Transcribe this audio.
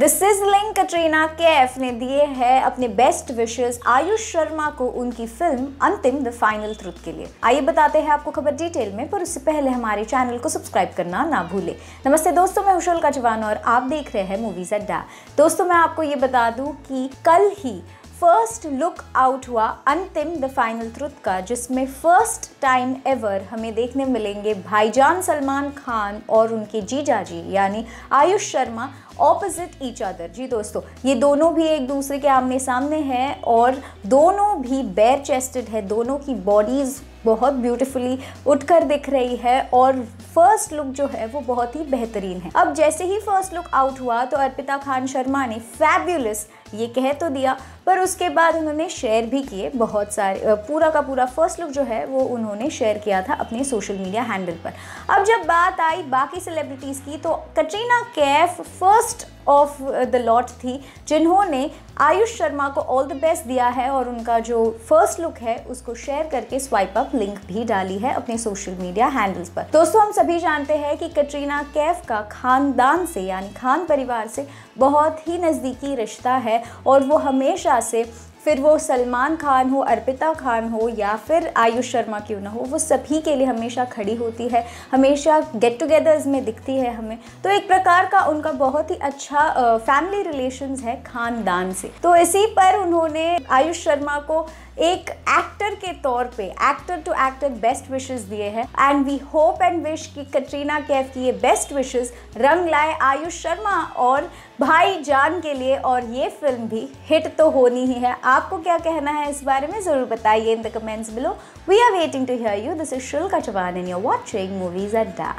the sizzling Katrina Kaif ने दिए हैं अपने बेस्ट विशेष आयुष शर्मा को उनकी फिल्म अंतिम द फाइनल ट्रुथ के लिए आइए बताते हैं आपको खबर डिटेल में पर उससे पहले हमारे चैनल को सब्सक्राइब करना ना भूले नमस्ते दोस्तों मैं हुशल जवान और आप देख रहे हैं मूवीज अड्डा दोस्तों मैं आपको ये बता दूं कि कल ही फर्स्ट लुक आउट हुआ अंतिम द फाइनल ट्रुथ का जिसमें फर्स्ट टाइम एवर हमें देखने मिलेंगे भाईजान सलमान खान और उनके जीजा जी यानी Aayush Sharma opposite each other जी दोस्तों ये दोनों भी एक दूसरे के आमने सामने हैं और दोनों भी बेयर चेस्टेड है दोनों की बॉडीज़ बहुत ब्यूटीफुली उठकर दिख रही है और फर्स्ट लुक जो है वो बहुत ही बेहतरीन है अब जैसे ही फर्स्ट लुक आउट हुआ तो अर्पिता खान शर्मा ने फैब्यूलस ये कह तो दिया पर उसके बाद उन्होंने शेयर भी किए बहुत सारे पूरा का पूरा फर्स्ट लुक जो है वो उन्होंने शेयर किया था अपने सोशल मीडिया हैंडल पर अब जब बात आई बाकी सेलिब्रिटीज़ की तो Katrina Kaif first of the lot थी जिन्होंने आयुष शर्मा को ऑल द बेस्ट दिया है और उनका जो फर्स्ट लुक है उसको शेयर करके स्वाइप अप लिंक भी डाली है अपने सोशल मीडिया हैंडल्स पर दोस्तों हम सभी जानते हैं कि कटरीना कैफ का खानदान से यानी खान परिवार से बहुत ही नज़दीकी रिश्ता है और वो हमेशा से फिर वो सलमान खान हो अर्पिता खान हो या फिर आयुष शर्मा क्यों ना हो वो सभी के लिए हमेशा खड़ी होती है हमेशा गेट टुगेदर्स में दिखती है हमें तो एक प्रकार का उनका बहुत ही अच्छा फैमिली रिलेशन है खानदान से तो इसी पर उन्होंने आयुष शर्मा को एक एक्टर के तौर पे actor to actor best wishes दिए हैं and we hope and wish कि कटरीना कैफ की ये बेस्ट विशेस रंग लाए आयुष शर्मा और भाई जान के लिए और ये फिल्म भी हिट तो होनी ही है आपको क्या कहना है इस बारे में ज़रूर बताइए in the comments below we are waiting to hear you this is Shulka Chauhan and you're watching movies Adda डा